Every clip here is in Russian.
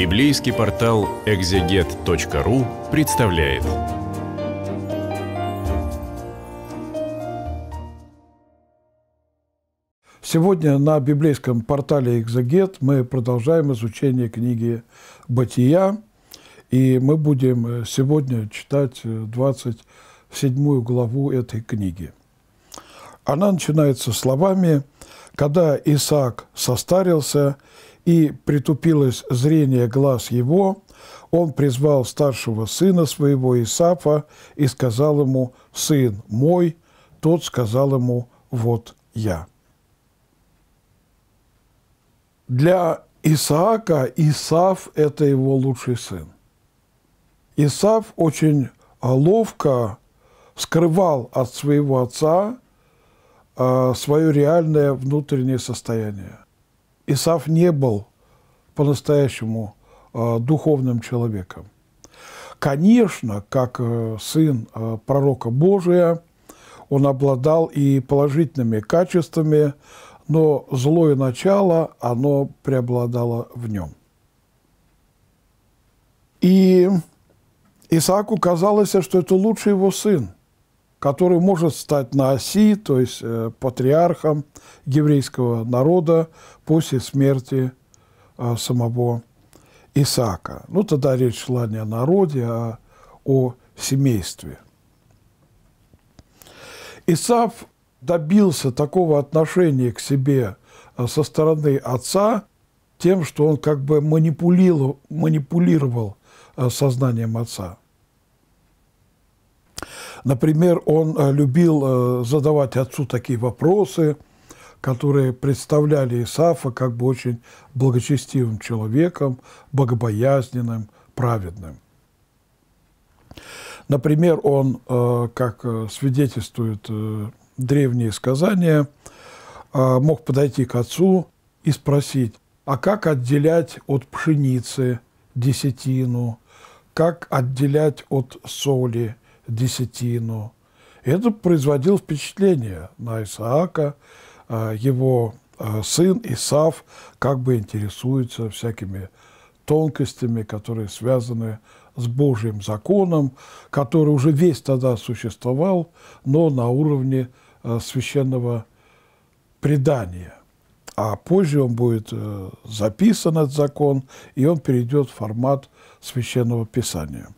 Библейский портал экзегет.ру представляет. Сегодня на библейском портале «Экзегет» мы продолжаем изучение книги «Бытия». И мы будем э, сегодня читать 27 э, главу этой книги. Она начинается словами «Когда Исаак состарился, и притупилось зрение глаз его, он призвал старшего сына своего Исафа и сказал ему, «Сын мой», тот сказал ему, «Вот я». Для Исаака Исаф – это его лучший сын. Исаф очень ловко скрывал от своего отца а, свое реальное внутреннее состояние. Исаф не был по-настоящему э, духовным человеком. Конечно, как э, сын э, пророка Божия, он обладал и положительными качествами, но злое начало, оно преобладало в нем. И Исааку казалось, что это лучший его сын – который может стать на оси, то есть э, патриархом еврейского народа после смерти а, самого Исаака. Ну, тогда речь шла не о народе, а о семействе. Исаф добился такого отношения к себе а, со стороны отца тем, что он как бы манипулировал а, сознанием отца. Например, он э, любил э, задавать отцу такие вопросы, которые представляли Исафа как бы очень благочестивым человеком, богобоязненным, праведным. Например, он, э, как свидетельствуют древние сказания, мог подойти к отцу и спросить, а как отделять от пшеницы десятину, как отделять от соли – десятину. это производило впечатление на Исаака, а, его а, сын Исав как бы интересуется всякими тонкостями, которые связаны с Божьим законом, который уже весь тогда существовал, но на уровне а, священного предания. А позже он будет э, записан, этот закон, и он перейдет в формат священного писания.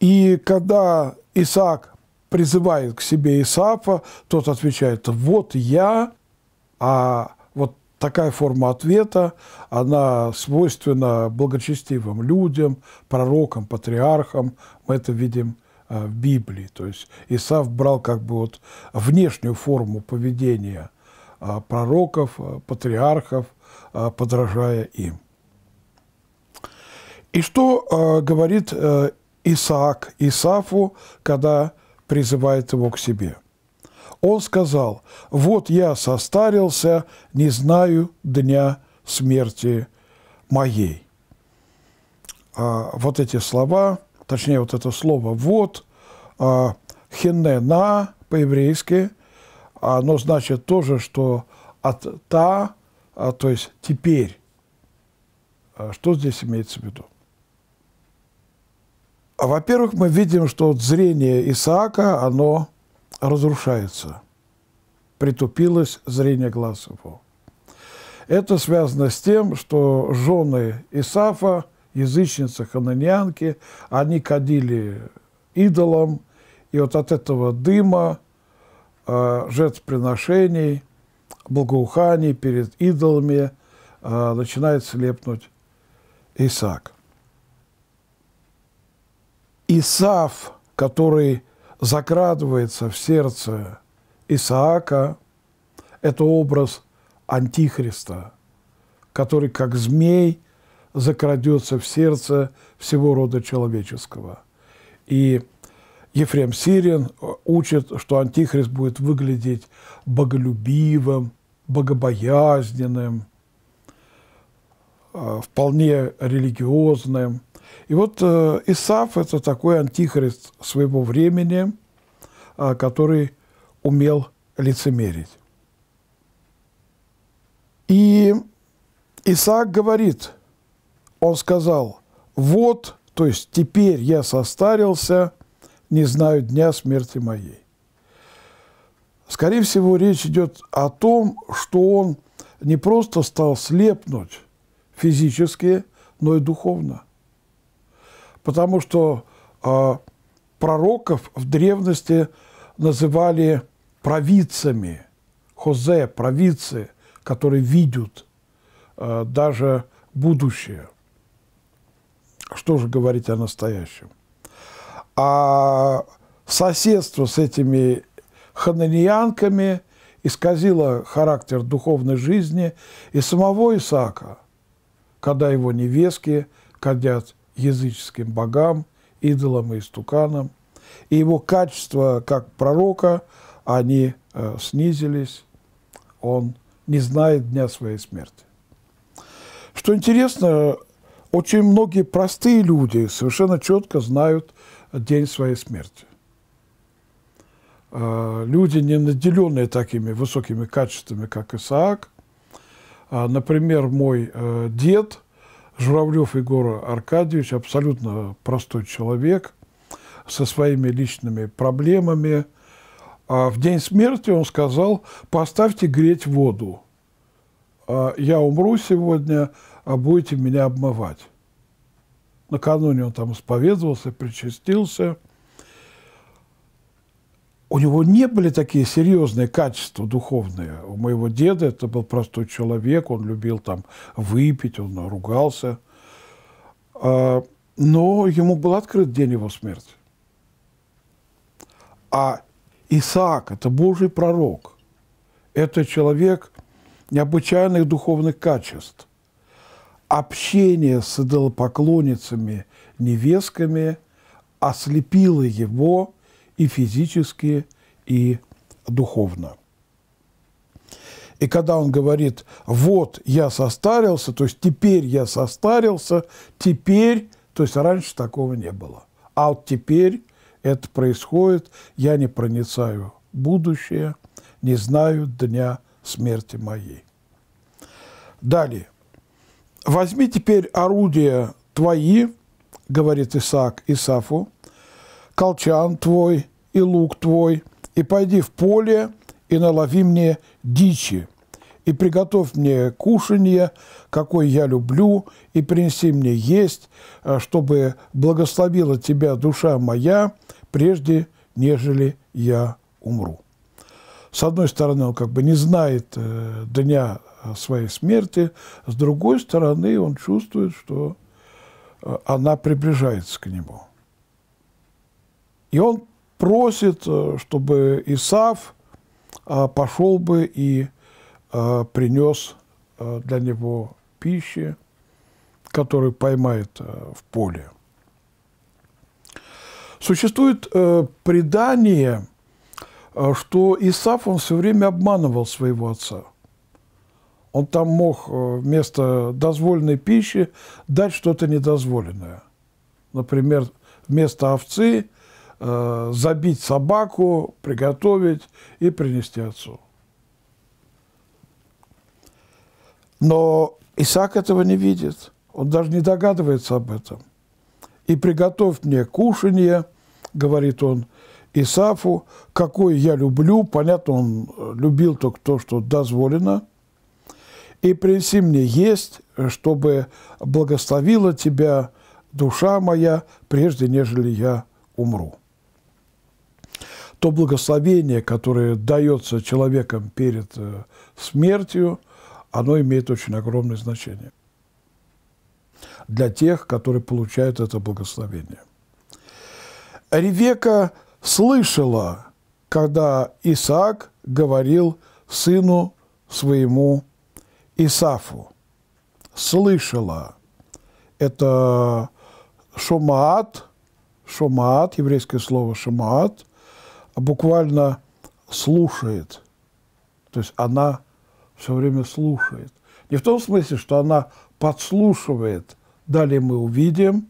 И когда Исаак призывает к себе Исаафа, тот отвечает, вот я, а вот такая форма ответа, она свойственна благочестивым людям, пророкам, патриархам, мы это видим э, в Библии. То есть Исаф брал как бы вот внешнюю форму поведения э, пророков, э, патриархов, подражая им. И что говорит Исаак Исафу, когда призывает его к себе. Он сказал, «Вот я состарился, не знаю дня смерти моей». А вот эти слова, точнее, вот это слово «вот», а, «хинена» по-еврейски, оно значит тоже, что «от та», а, то есть «теперь». А, что здесь имеется в виду? А, во-первых, мы видим, что зрение Исаака, оно разрушается. Притупилось зрение глаз его. Это связано с тем, что жены Исафа, язычницы хананянки, они кадили идолам, и вот от этого дыма, а, жертвоприношений, благоуханий перед идолами а, начинает слепнуть Исаак. Исаф, который закрадывается в сердце Исаака, это образ Антихриста, который как змей закрадется в сердце всего рода человеческого. И Ефрем Сирин э, учит, что Антихрист будет выглядеть боголюбивым, богобоязненным, э, вполне религиозным – и вот э, Исаф – это такой антихрист своего времени, э, который умел лицемерить. И Исаак говорит, он сказал, вот, то есть теперь я состарился, не знаю дня смерти моей. Скорее всего, речь идет о том, что он не просто стал слепнуть физически, но и духовно – потому что э, пророков в древности называли провидцами, Хозе, провидцы, которые видят э, даже будущее. Что же говорить о настоящем? А соседство с этими хананиянками исказило характер духовной жизни и самого Исаака, когда его невестки кадят языческим богам, идолам и истуканам. И его качества как пророка, они э, снизились, он не знает дня своей смерти. Что интересно, очень многие простые люди совершенно четко знают день своей смерти. Э, люди, не наделенные такими высокими качествами, как Исаак, э, например, мой э, дед – Журавлев Егор Аркадьевич абсолютно простой человек со своими личными проблемами. А в день смерти он сказал, поставьте греть воду. А я умру сегодня, а будете меня обмывать. Накануне он там исповедовался, причастился – у него не были такие серьезные качества духовные. У моего деда это был простой человек, он любил там выпить, он ругался. А, но ему был открыт день его смерти. А Исаак – это Божий пророк. Это человек необычайных духовных качеств. Общение с идолопоклонницами, невестками ослепило его – и физически, и духовно. И когда он говорит, вот я состарился, то есть теперь я состарился, теперь, то есть раньше такого не было. А вот теперь это происходит, я не проницаю будущее, не знаю дня смерти моей. Далее. «Возьми теперь орудия твои, — говорит Исаак Исафу, колчан твой и лук твой, и пойди в поле, и налови мне дичи, и приготовь мне кушанье, какое я люблю, и принеси мне есть, а, чтобы благословила тебя душа моя, прежде нежели я умру. С одной стороны, он как бы не знает э, дня а, своей смерти, с другой стороны, он чувствует, что э, она приближается к нему – и он просит, э, чтобы Исав а, пошел бы и а, принес а, для него пищи, которую поймает э, в поле. Существует э, предание, что Исав он все время обманывал своего отца. Он там мог вместо дозволенной пищи дать что-то недозволенное. Например, вместо овцы – э, забить собаку, приготовить и принести отцу. Но Исаак этого не видит, он даже не догадывается об этом. «И приготовь мне кушанье», – говорит он Исафу, – «какое я люблю». Понятно, он э, любил только то, что дозволено. «И принеси мне есть, чтобы благословила тебя душа моя, прежде нежели я умру» то благословение, которое дается человеком перед э, смертью, оно имеет очень огромное значение для тех, которые получают это благословение. Ревека слышала, когда Исаак говорил сыну своему Исафу. Слышала. Это шумаат, шумаат, еврейское слово шумаат – буквально слушает. То есть она все время слушает. Не в том смысле, что она подслушивает. Далее мы увидим,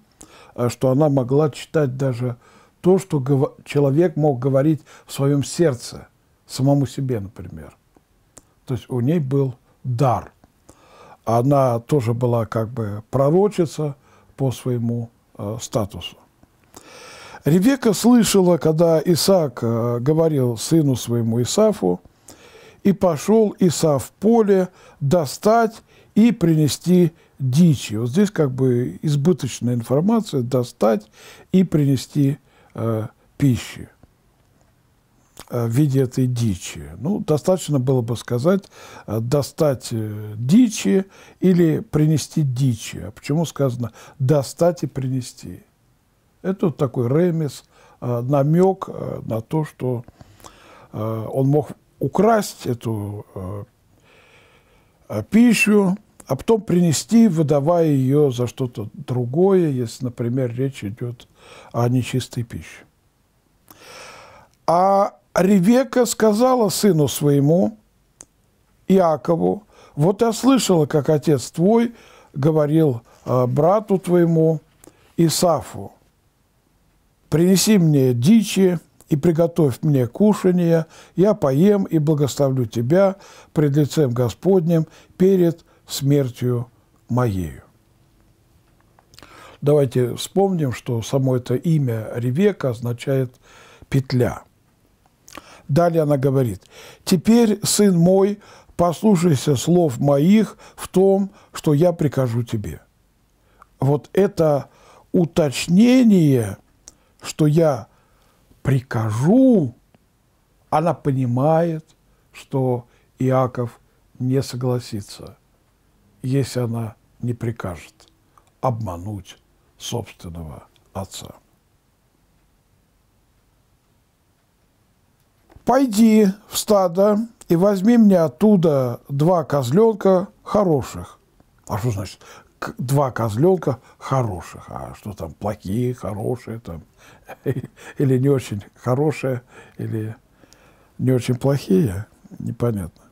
а что она могла читать даже то, что человек мог говорить в своем сердце, самому себе, например. То есть у ней был дар. Она тоже была как бы пророчица по своему э, статусу. Ребека слышала, когда Исаак э, говорил сыну своему Исафу, «И пошел Исаф в поле достать и принести дичи». Вот здесь как бы избыточная информация «достать и принести э, пищи» э, в виде этой дичи. Ну, достаточно было бы сказать э, «достать дичи» или «принести дичи». А почему сказано «достать и принести»? Это такой ремес, э, намек э, на то, что э, он мог украсть эту пищу, а потом принести, выдавая ее за что-то другое, если, например, речь идет о нечистой пище. А Ревека сказала сыну своему, Иакову, вот я слышала, как отец твой говорил брату твоему Исафу, принеси мне дичи и приготовь мне кушанье, я поем и благословлю тебя пред лицем Господним перед смертью моею. Давайте вспомним, что само это имя Ревека означает «петля». Далее она говорит, «Теперь, сын мой, послушайся слов моих в том, что я прикажу тебе». Вот это уточнение – что я прикажу, она понимает, что Иаков не согласится, если она не прикажет обмануть собственного отца. «Пойди в стадо и возьми мне оттуда два козленка хороших». А что значит два козленка хороших, а что там, плохие, хорошие, там, или не очень хорошие, или не очень плохие, непонятно.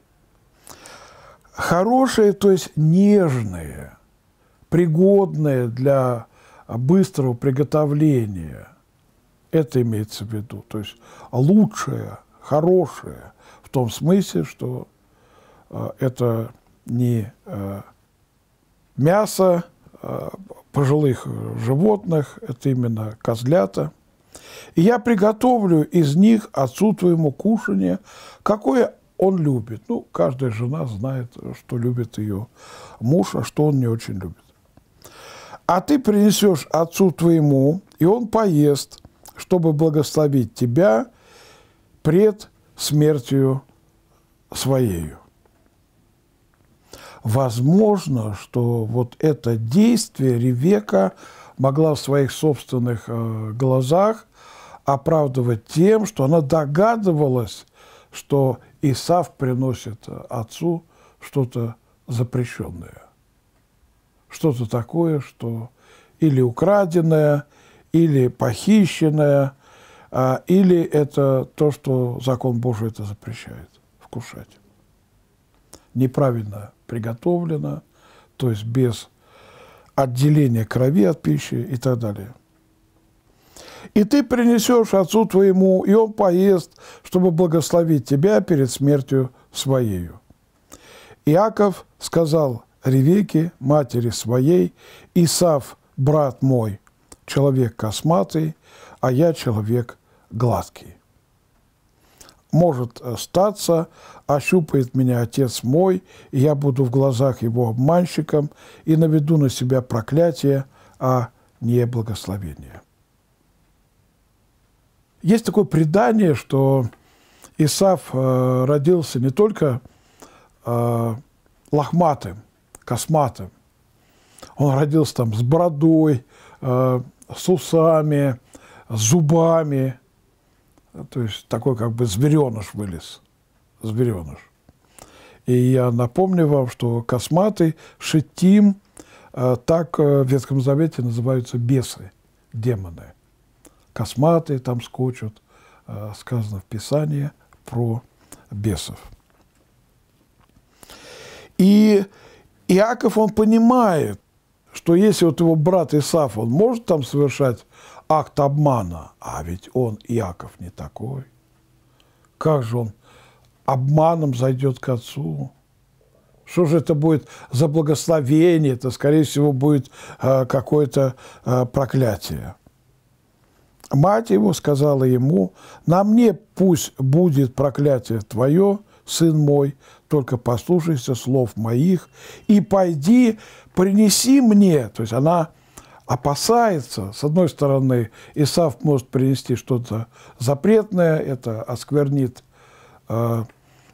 Хорошие, то есть нежные, пригодные для быстрого приготовления. Это имеется в виду. То есть лучшие, хорошие в том смысле, что э, это не э, мясо э, пожилых животных, это именно козлята. И я приготовлю из них отцу твоему кушание, какое он любит. Ну, каждая жена знает, что любит ее муж, а что он не очень любит. А ты принесешь отцу твоему, и он поест, чтобы благословить тебя пред смертью своею возможно, что вот это действие Ревека могла в своих собственных э, глазах оправдывать тем, что она догадывалась, что Исав приносит отцу что-то запрещенное. Что-то такое, что или украденное, или похищенное, а, или это то, что закон Божий это запрещает, вкушать. Неправильно приготовлена, то есть без отделения крови от пищи и так далее. И ты принесешь отцу твоему, и он поест, чтобы благословить тебя перед смертью своею. Иаков сказал Ревеке, матери своей, Исав, брат мой, человек косматый, а я человек гладкий может остаться, э, ощупает меня отец мой, и я буду в глазах его обманщиком и наведу на себя проклятие, а не благословение. Есть такое предание, что Исаф э, родился не только э, лохматым, косматым, он родился там с бородой, с усами, с зубами – то есть такой как бы звереныш вылез. Звереныш. И я напомню вам, что косматы, шитим, э, так э, в Ветхом Завете называются бесы, демоны. косматы там скочут, э, сказано в Писании про бесов. И Иаков, он понимает, что если вот его брат Исаф, он может там совершать акт обмана. А ведь он, Иаков, не такой. Как же он обманом зайдет к отцу? Что же это будет за благословение? Это, скорее всего, будет э, какое-то э, проклятие. Мать его сказала ему, на мне пусть будет проклятие твое, сын мой, только послушайся слов моих и пойди, принеси мне. То есть она опасается. С одной стороны, ИСАФ может принести что-то запретное, это осквернит э,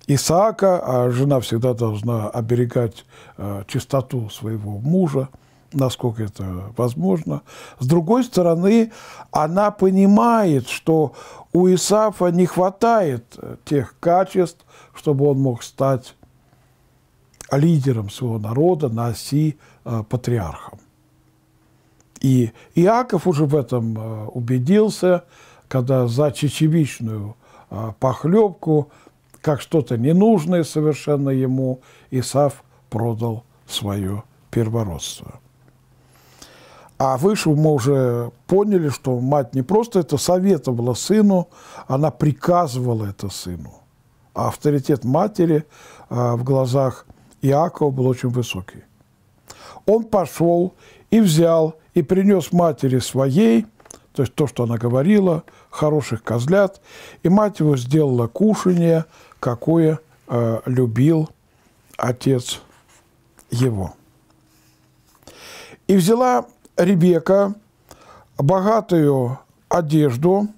Исаака, а жена всегда должна оберегать э, чистоту своего мужа, насколько это возможно. С другой стороны, она понимает, что у Исаафа не хватает э, тех качеств, чтобы он мог стать лидером своего народа на оси э, патриархом. И Иаков уже в этом э, убедился, когда за чечевичную э, похлебку, как что-то ненужное совершенно ему, Исав продал свое первородство. А выше мы уже поняли, что мать не просто это советовала сыну, она приказывала это сыну. А авторитет матери э, в глазах Иакова был очень высокий. Он пошел и взял и принес матери своей, то есть то, что она говорила, хороших козлят, и мать его сделала кушание, какое э, любил отец его. И взяла Ребека богатую одежду,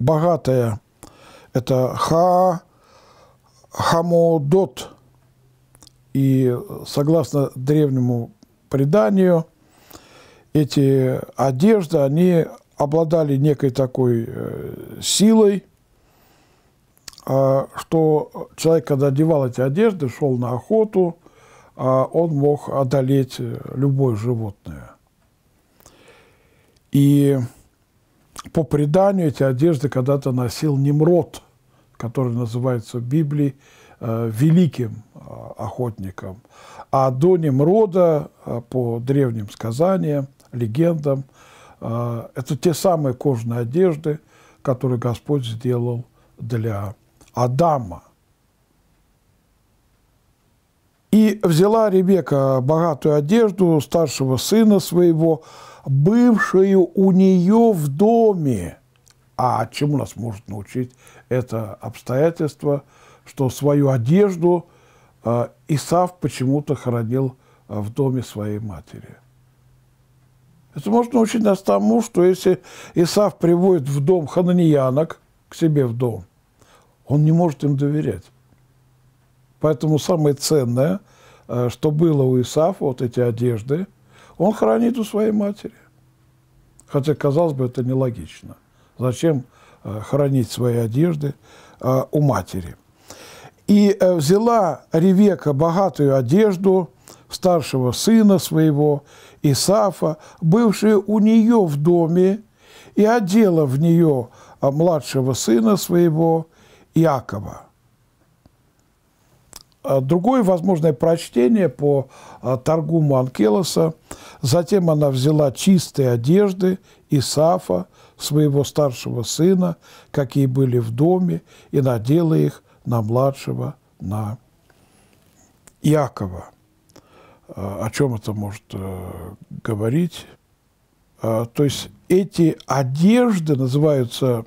богатая – это ха, хамодот, и согласно древнему преданию, эти одежды, они обладали некой такой э, силой, а, что человек, когда одевал эти одежды, шел на охоту, а он мог одолеть э, любое животное. И по преданию эти одежды когда-то носил Немрод, который называется в Библии э, великим а, охотником. А до Немрода, а, по древним сказаниям, легендам, а, это те самые кожные одежды, которые Господь сделал для Адама. И взяла Ребека богатую одежду старшего сына своего, бывшую у нее в доме. А чему нас может научить это обстоятельство, что свою одежду – а, Исав почему-то хоронил а, в доме своей матери. Это можно научить нас тому, что если Исав приводит в дом хананиянок, к себе в дом, он не может им доверять. Поэтому самое ценное, а, что было у Исафа, вот эти одежды, он хранит у своей матери. Хотя, казалось бы, это нелогично. Зачем хранить свои одежды у матери? И э, взяла Ревека богатую одежду старшего сына своего, Исафа, бывшего у нее в доме, и одела в нее а, младшего сына своего Иакова. А, другое возможное прочтение по а, торгуму Анкелоса. Затем она взяла чистые одежды Исафа, своего старшего сына, какие были в доме, и надела их на младшего, на Иакова. А, о чем это может э, говорить? А, то есть эти одежды называются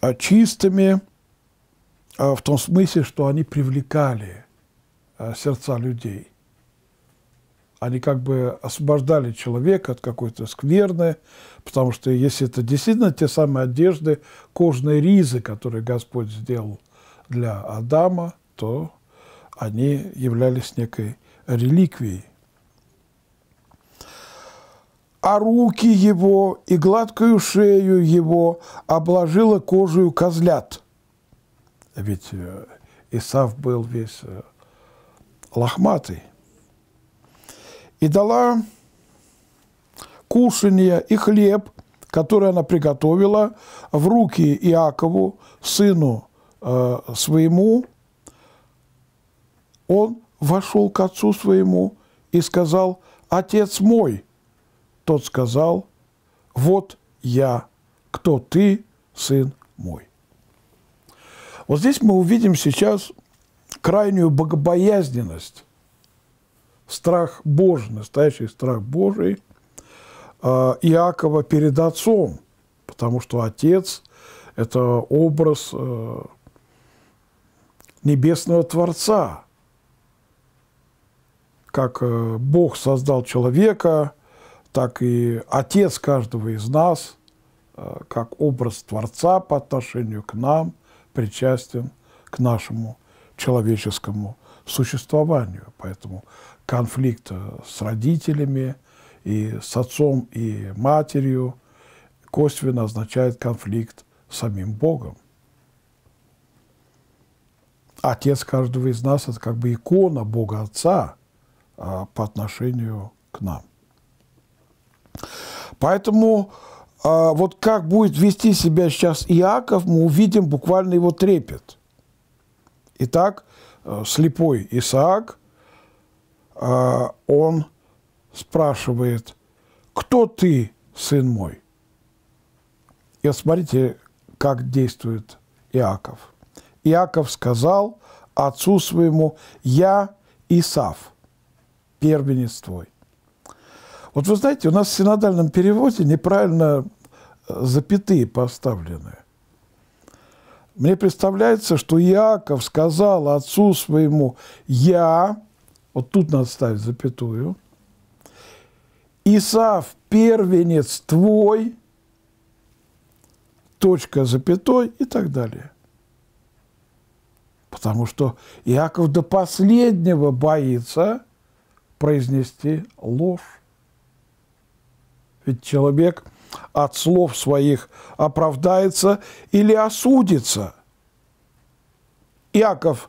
а, чистыми в том смысле, что они привлекали сердца людей. Они как бы освобождали человека от какой-то скверны, потому что если это действительно те самые одежды, кожные ризы, которые Господь сделал – для Адама, то они являлись некой реликвией. А руки его и гладкую шею его обложила кожею козлят. Ведь э, Исав был весь э, лохматый. И дала кушанье и хлеб, который она приготовила, в руки Иакову, сыну Э, своему, он вошел к отцу своему и сказал, «Отец мой!» Тот сказал, «Вот я, кто ты, сын мой». Вот здесь мы увидим сейчас крайнюю богобоязненность, страх Божий, настоящий страх Божий э, Иакова перед отцом, потому что отец – это образ э, Небесного Творца, как э, Бог создал человека, так и Отец каждого из нас, э, как образ Творца по отношению к нам, причастен к нашему человеческому существованию. Поэтому конфликт э, с родителями и с отцом и матерью косвенно означает конфликт с самим Богом. Отец каждого из нас – это как бы икона Бога Отца а, по отношению к нам. Поэтому а, вот как будет вести себя сейчас Иаков, мы увидим буквально его трепет. Итак, э, слепой Исаак, а, он спрашивает, кто ты, сын мой? И вот смотрите, как действует Иаков. Иаков сказал отцу своему, «Я Исав, первенец твой». Вот вы знаете, у нас в синодальном переводе неправильно э, запятые поставлены. Мне представляется, что Иаков сказал отцу своему «Я», вот тут надо ставить запятую, «Исав, первенец твой», точка, запятой и так далее – Потому что Иаков до последнего боится произнести ложь. Ведь человек от слов своих оправдается или осудится. Иаков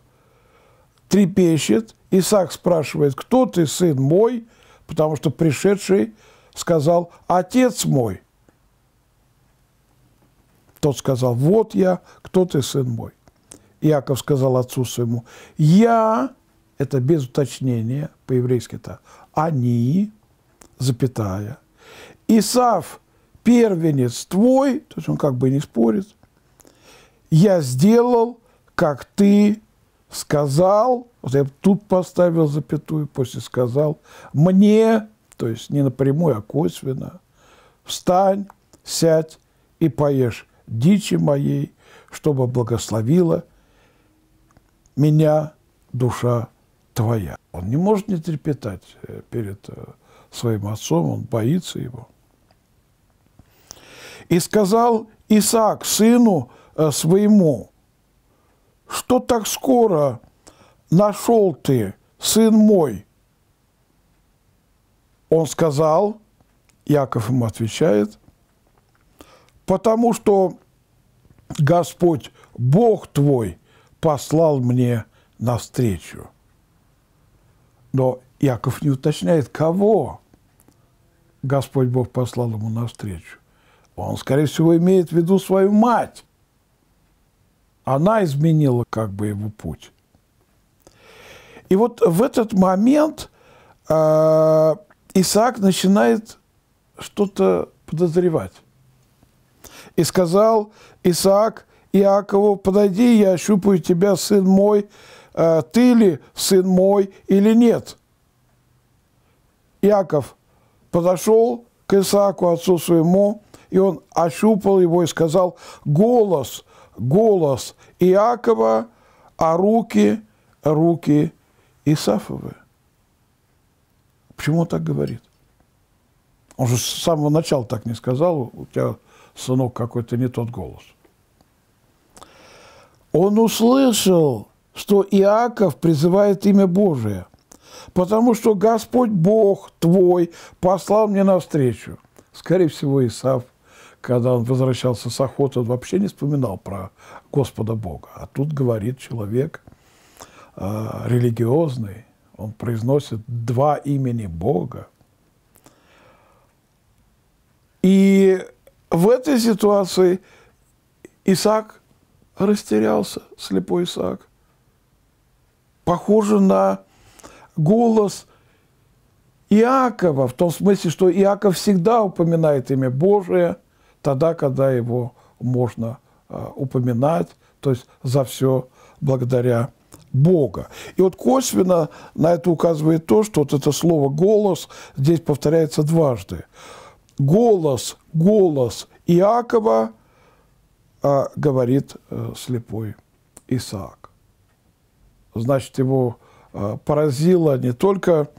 трепещет, Исаак спрашивает, кто ты, сын мой? Потому что пришедший сказал, отец мой. Тот сказал, вот я, кто ты, сын мой. Иаков сказал отцу своему, «Я» – это без уточнения, по-еврейски это «они», запятая, «Исав, первенец твой», то есть он как бы не спорит, «я сделал, как ты сказал», вот я тут поставил запятую, после сказал, «мне», то есть не напрямую, а косвенно, «встань, сядь и поешь дичи моей, чтобы благословила меня душа твоя. Он не может не трепетать э, перед э, своим отцом, он боится его. И сказал Исаак сыну э, своему, что так скоро нашел ты, сын мой? Он сказал, Яков ему отвечает, потому что Господь Бог твой – послал мне навстречу. Но Яков не уточняет, кого Господь Бог послал ему навстречу. Он, скорее всего, имеет в виду свою мать. Она изменила как бы его путь. И вот в этот момент э, Исаак начинает что-то подозревать. И сказал Исаак Иакову, подойди, я ощупаю тебя, сын мой, э, ты ли сын мой или нет? Иаков подошел к Исааку, отцу своему, и он ощупал его и сказал, голос, голос Иакова, а руки, руки Исафовы. Почему он так говорит? Он же с самого начала так не сказал, у тебя, сынок, какой-то не тот голос – он услышал, что Иаков призывает имя Божие, потому что Господь Бог твой послал мне навстречу. Скорее всего, Исав, когда он возвращался с охоты, он вообще не вспоминал про Господа Бога. А тут говорит человек э, религиозный, он произносит два имени Бога. И в этой ситуации Исаак Растерялся слепой Исаак. Похоже на голос Иакова, в том смысле, что Иаков всегда упоминает имя Божие, тогда, когда его можно а, упоминать, то есть за все благодаря Бога. И вот косвенно на это указывает то, что вот это слово «голос» здесь повторяется дважды. Голос, голос Иакова – а говорит э, слепой Исаак. Значит, его э, поразило не только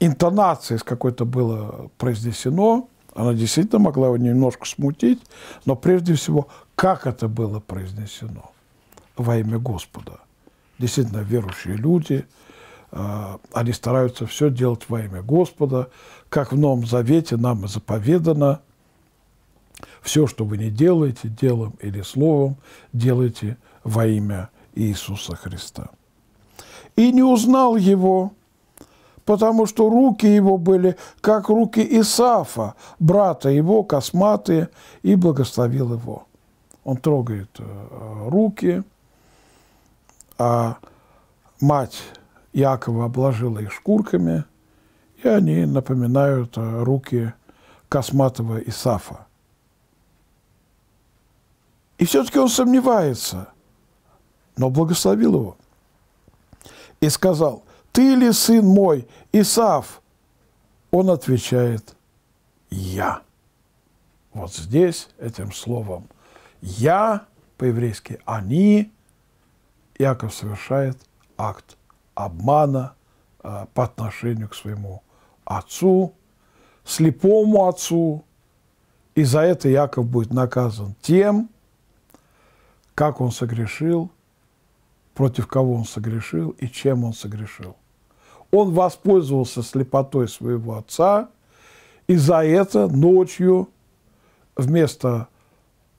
интонация, с какой-то было произнесено, она действительно могла его немножко смутить, но прежде всего, как это было произнесено во имя Господа. Действительно, верующие люди, э, они стараются все делать во имя Господа, как в Новом Завете нам и заповедано – все, что вы не делаете делом или словом, делайте во имя Иисуса Христа. И не узнал его, потому что руки его были, как руки Исафа, брата его, косматые, и благословил его. Он трогает э, руки, а мать Якова обложила их шкурками, и они напоминают э, руки косматого Исафа. И все-таки он сомневается, но благословил его. И сказал, ты ли сын мой, Исав? Он отвечает, я. Вот здесь этим словом «я» по-еврейски «они» Яков совершает акт обмана э, по отношению к своему отцу, слепому отцу, и за это Яков будет наказан тем, как он согрешил, против кого он согрешил и чем он согрешил. Он воспользовался слепотой своего отца, и за это ночью вместо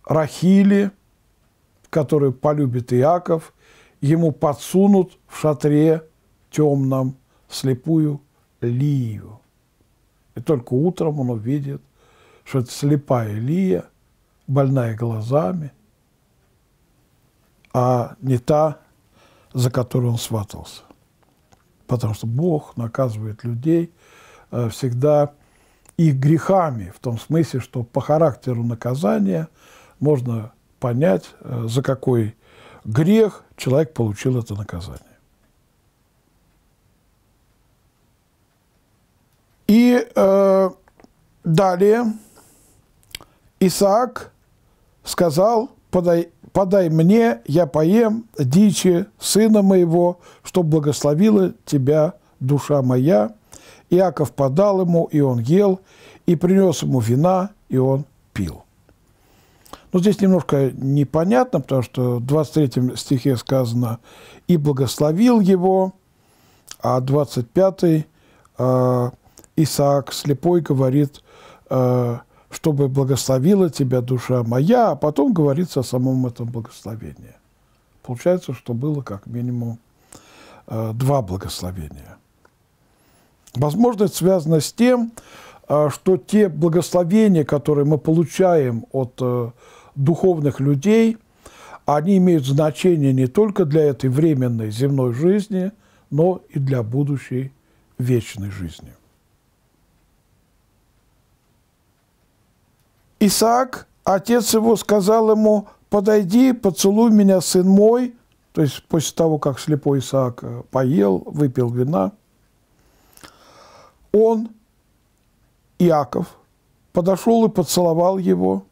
Рахили, которую полюбит Иаков, ему подсунут в шатре темном слепую Лию. И только утром он увидит, что это слепая Лия, больная глазами, а не та, за которую он сватался. Потому что Бог наказывает людей э, всегда их грехами, в том смысле, что по характеру наказания можно понять, э, за какой грех человек получил это наказание. И э, далее Исаак сказал, подай, подай мне, я поем дичи сына моего, чтоб благословила тебя душа моя». Иаков подал ему, и он ел, и принес ему вина, и он пил. Но здесь немножко непонятно, потому что в 23 стихе сказано «и благословил его», а 25 э, а, Исаак слепой говорит э, чтобы благословила тебя душа моя, а потом говорится о самом этом благословении. Получается, что было как минимум э, два благословения. Возможность связана с тем, э, что те благословения, которые мы получаем от э, духовных людей, они имеют значение не только для этой временной земной жизни, но и для будущей вечной жизни. Исаак, отец его, сказал ему, подойди, поцелуй меня, сын мой. То есть после того, как слепой Исаак э, поел, выпил вина, он, Иаков, подошел и поцеловал его,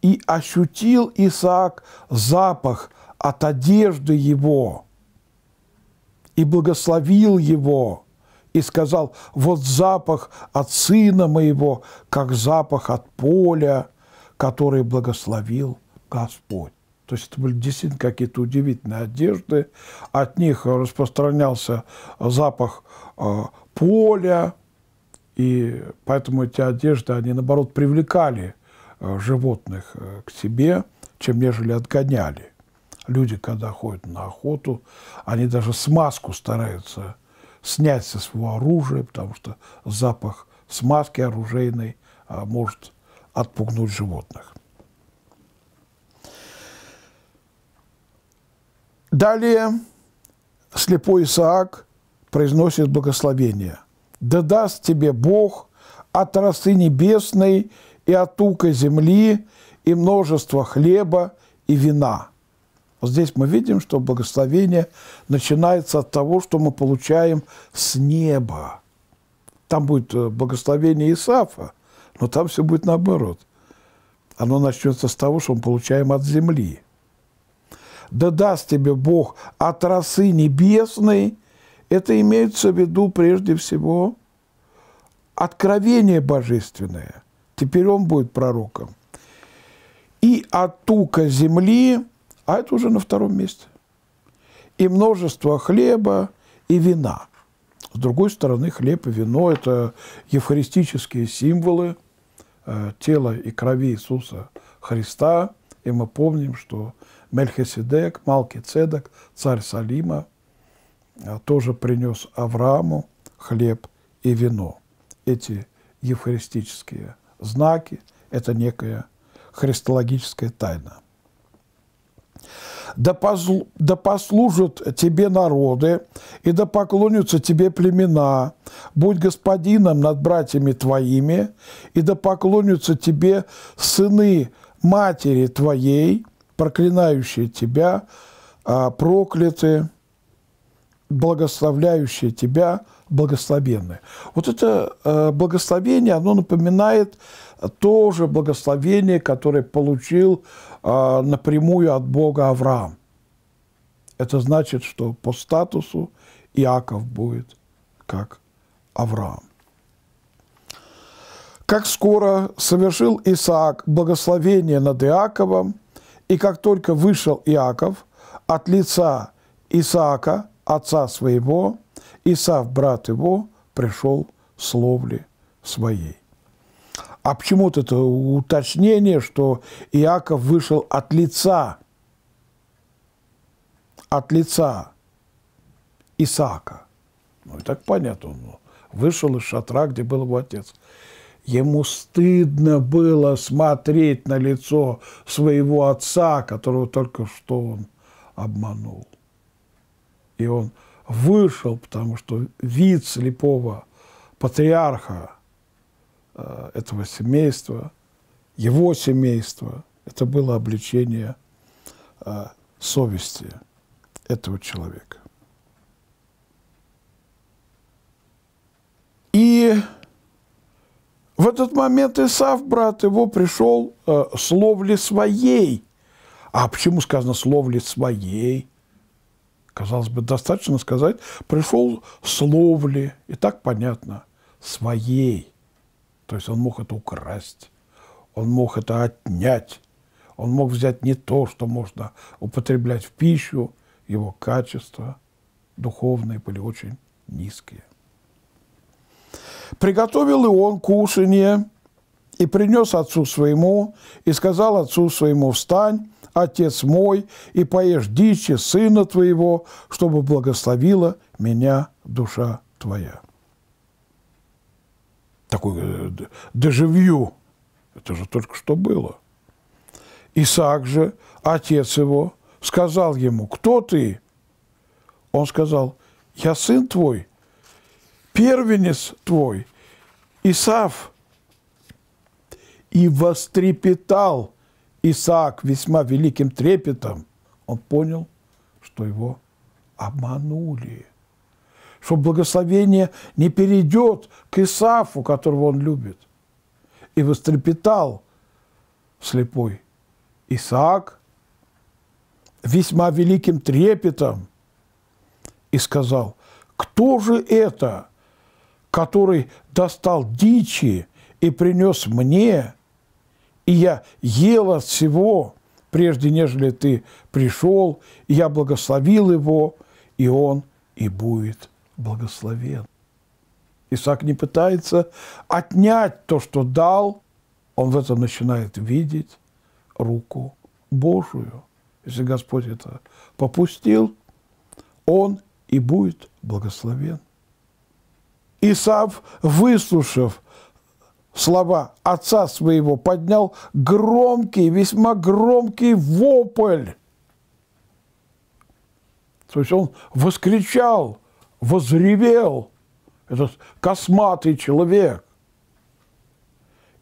и ощутил Исаак запах от одежды его, и благословил его – и сказал, вот запах от сына моего, как запах от поля, который благословил Господь. То есть это были действительно какие-то удивительные одежды. От них распространялся запах э, поля, и поэтому эти одежды, они, наоборот, привлекали э, животных э, к себе, чем нежели отгоняли. Люди, когда ходят на охоту, они даже смазку стараются э, снять со своего оружия, потому что запах смазки оружейной а, может отпугнуть животных. Далее слепой Исаак произносит благословение. «Да даст тебе Бог от росы небесной и от тука земли и множество хлеба и вина». Здесь мы видим, что благословение начинается от того, что мы получаем с неба. Там будет э, благословение Исафа, но там все будет наоборот. Оно начнется с того, что мы получаем от земли. «Да даст тебе Бог от росы небесной» – это имеется в виду прежде всего откровение божественное. Теперь он будет пророком. «И от тука земли» а это уже на втором месте. И множество хлеба и вина. С другой стороны, хлеб и вино – это евхаристические символы э, тела и крови Иисуса Христа. И мы помним, что Мельхиседек, Малки Цедек, царь Салима, э, тоже принес Аврааму хлеб и вино. Эти евхаристические знаки – это некая христологическая тайна – да, позл... да послужат тебе народы, и да поклонятся тебе племена. Будь господином над братьями твоими, и да поклонятся тебе сыны матери твоей, проклинающие тебя, а, прокляты, благословляющие тебя – благословенны. Вот это э, благословение, оно напоминает то же благословение, которое получил э, напрямую от Бога Авраам. Это значит, что по статусу Иаков будет как Авраам. Как скоро совершил Исаак благословение над Иаковом, и как только вышел Иаков от лица Исаака, отца своего, Исав, брат его, пришел с ловли своей. А почему-то это уточнение, что Иаков вышел от лица, от лица Исаака. Ну, и так понятно, он вышел из шатра, где был его отец. Ему стыдно было смотреть на лицо своего отца, которого только что он обманул. И он вышел, потому что вид слепого патриарха э, этого семейства, его семейства, это было обличение э, совести этого человека. И в этот момент Исав, брат его, пришел э, с ловли своей. А почему сказано с ловли своей? Казалось бы, достаточно сказать, пришел с ловли, и так понятно, своей. То есть он мог это украсть, он мог это отнять, он мог взять не то, что можно употреблять в пищу, его качества духовные были очень низкие. Приготовил и он кушанье, и принес отцу своему, и сказал отцу своему, встань, Отец мой, и поешь дичи сына твоего, чтобы благословила меня душа твоя». Такой э, деживью. Это же только что было. Исаак же, отец его, сказал ему, «Кто ты?» Он сказал, «Я сын твой, первенец твой, Исаф». И вострепетал Исаак весьма великим трепетом, он понял, что его обманули. Что благословение не перейдет к Исафу, которого он любит. И вострепетал слепой Исаак весьма великим трепетом и сказал, кто же это, который достал дичи и принес мне – и я ела всего, прежде нежели ты пришел, и я благословил его, и он и будет благословен. Исаак не пытается отнять то, что дал, он в этом начинает видеть руку Божию. Если Господь это попустил, он и будет благословен. Исав, выслушав слова отца своего, поднял громкий, весьма громкий вопль. То есть он воскричал, возревел, этот косматый человек,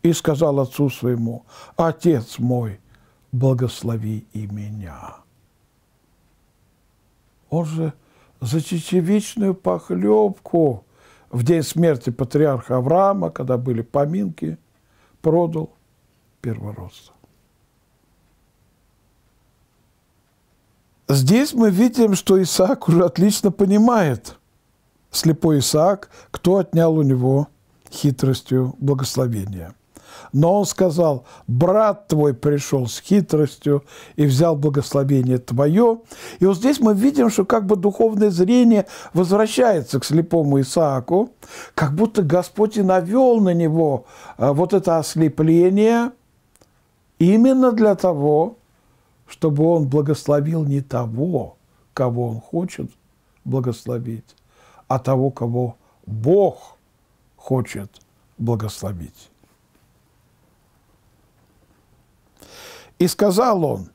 и сказал отцу своему, «Отец мой, благослови и меня». Он же за чечевичную похлебку в день смерти патриарха Авраама, когда были поминки, продал первородство. Здесь мы видим, что Исаак уже отлично понимает, слепой Исаак, кто отнял у него хитростью благословения. Но он сказал, брат твой пришел с хитростью и взял благословение твое. И вот здесь мы видим, что как бы духовное зрение возвращается к слепому Исааку, как будто Господь и навел на него э, вот это ослепление именно для того, чтобы он благословил не того, кого он хочет благословить, а того, кого Бог хочет благословить. И сказал он,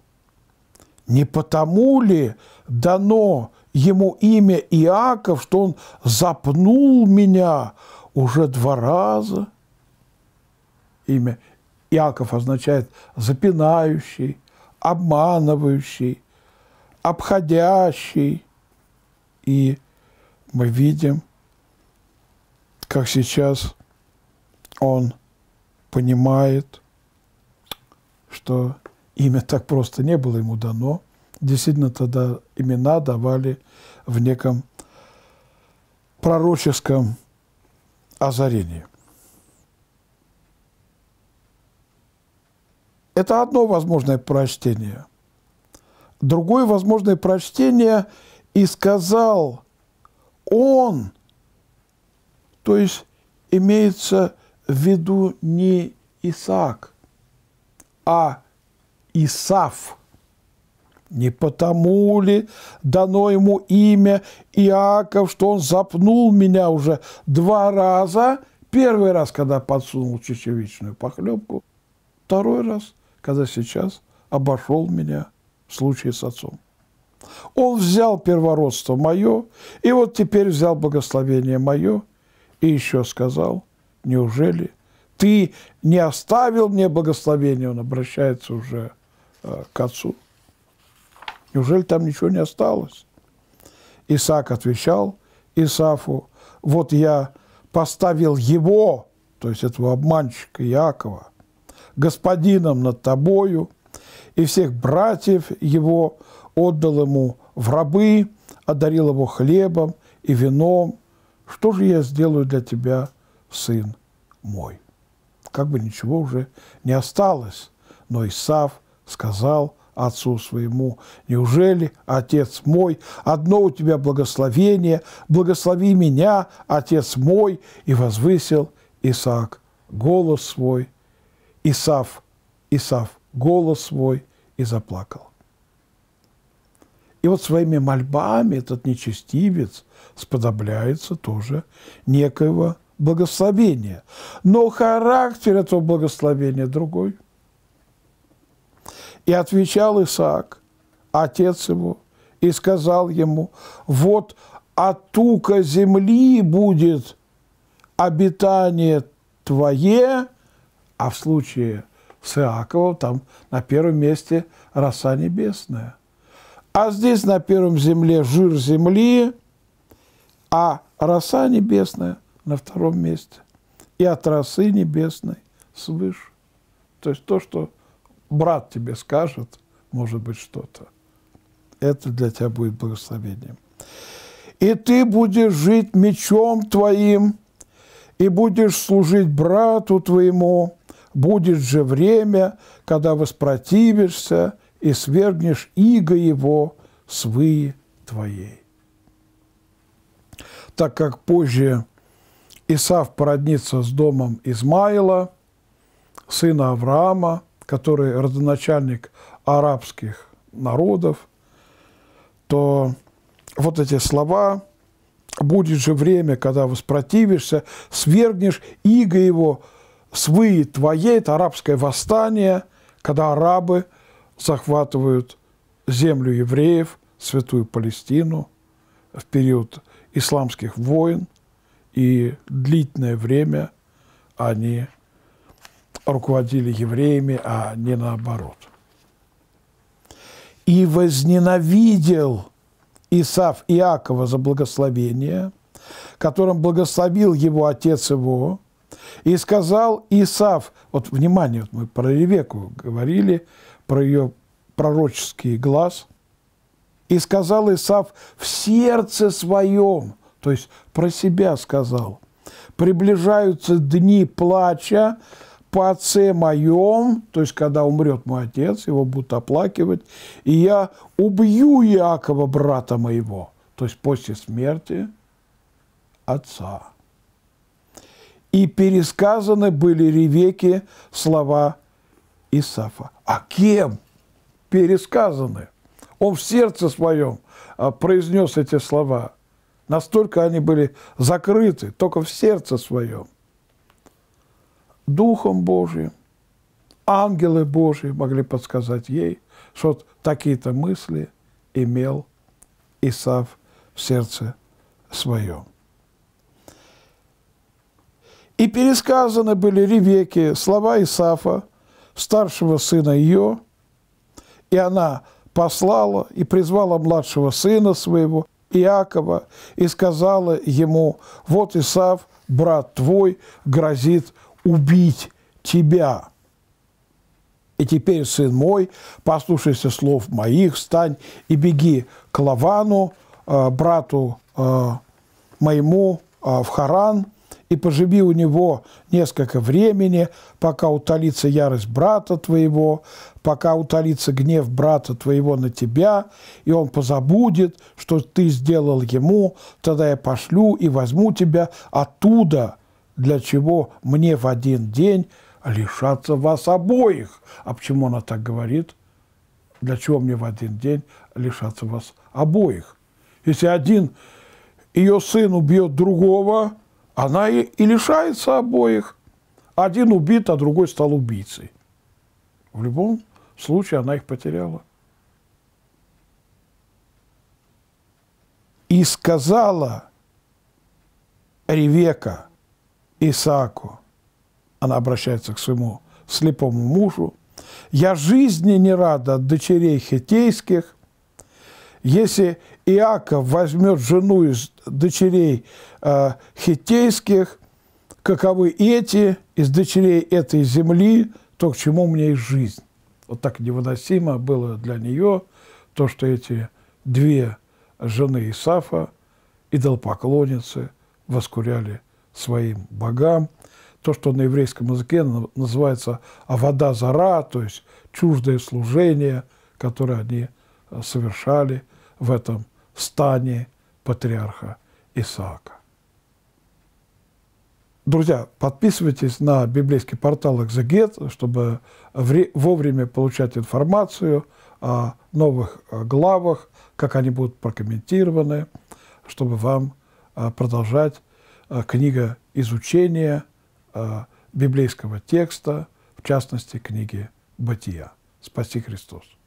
не потому ли дано ему имя Иаков, что он запнул меня уже два раза? Имя Иаков означает запинающий, обманывающий, обходящий. И мы видим, как сейчас он понимает, что Имя так просто не было ему дано. Действительно, тогда имена давали в неком пророческом озарении. Это одно возможное прочтение. Другое возможное прочтение «и сказал он», то есть имеется в виду не Исаак, а Исав. Не потому ли дано ему имя Иаков, что он запнул меня уже два раза? Первый раз, когда подсунул чечевичную похлебку, второй раз, когда сейчас обошел меня в случае с отцом. Он взял первородство мое, и вот теперь взял благословение мое, и еще сказал, неужели ты не оставил мне благословение? Он обращается уже Э, к отцу. Неужели там ничего не осталось? Исаак отвечал Исафу, вот я поставил его, то есть этого обманщика Якова, господином над тобою, и всех братьев его отдал ему в рабы, одарил его хлебом и вином. Что же я сделаю для тебя, сын мой? Как бы ничего уже не осталось, но Исаф сказал отцу своему, «Неужели, отец мой, одно у тебя благословение, благослови меня, отец мой!» И возвысил Исаак голос свой, Исав, Исав голос свой и заплакал. И вот своими мольбами этот нечестивец сподобляется тоже некоего благословения. Но характер этого благословения другой. И отвечал Исаак, отец его и сказал ему, вот от тука земли будет обитание твое, а в случае с Иаковом там на первом месте роса небесная. А здесь на первом земле жир земли, а роса небесная на втором месте. И от росы небесной свыше. То есть то, что брат тебе скажет, может быть, что-то. Это для тебя будет благословением. И ты будешь жить мечом твоим, и будешь служить брату твоему. Будет же время, когда воспротивишься и свергнешь иго его свы твоей. Так как позже Исав породнится с домом Измаила, сына Авраама, который родоначальник арабских народов, то вот эти слова «будет же время, когда воспротивишься, свергнешь иго его, свы твоей» – это арабское восстание, когда арабы захватывают землю евреев, святую Палестину в период исламских войн, и длительное время они руководили евреями, а не наоборот. «И возненавидел Исав Иакова за благословение, которым благословил его отец его, и сказал Исав, вот внимание, вот мы про Ревеку говорили, про ее пророческий глаз, и сказал Исав в сердце своем, то есть про себя сказал, приближаются дни плача, по отце моем, то есть когда умрет мой отец, его будут оплакивать, и я убью Иакова, брата моего, то есть после смерти отца. И пересказаны были ревеки слова Исафа. А кем пересказаны? Он в сердце своем а, произнес эти слова. Настолько они были закрыты, только в сердце своем. Духом Божиим, Ангелы Божьи могли подсказать ей, что такие-то мысли имел Исав в сердце своем. И пересказаны были ревеки слова Исафа, старшего сына ее, и она послала и призвала младшего сына своего, Иакова, и сказала ему, вот Исав, брат твой, грозит убить тебя. И теперь, сын мой, послушайся слов моих, встань и беги к Лавану, э, брату э, моему, э, в Харан, и поживи у него несколько времени, пока утолится ярость брата твоего, пока утолится гнев брата твоего на тебя, и он позабудет, что ты сделал ему, тогда я пошлю и возьму тебя оттуда, для чего мне в один день лишаться вас обоих? А почему она так говорит? Для чего мне в один день лишаться вас обоих? Если один ее сын убьет другого, она и, и лишается обоих. Один убит, а другой стал убийцей. В любом случае она их потеряла. И сказала Ревека – Исааку. Она обращается к своему слепому мужу. «Я жизни не рада от дочерей хетейских. Если Иаков возьмет жену из дочерей э, хетейских, каковы эти из дочерей этой земли, то к чему мне и жизнь?» Вот так невыносимо было для нее то, что эти две жены Исафа, идолпоклонницы, воскуряли своим богам. То, что на еврейском языке называется «авода зара», то есть чуждое служение, которое они э, совершали в этом стане патриарха Исаака. Друзья, подписывайтесь на библейский портал «Экзегет», чтобы вовремя получать информацию о новых э, главах, как они будут прокомментированы, чтобы вам э, продолжать Э, книга изучения э, библейского текста, в частности, книги «Бытия». Спаси Христос!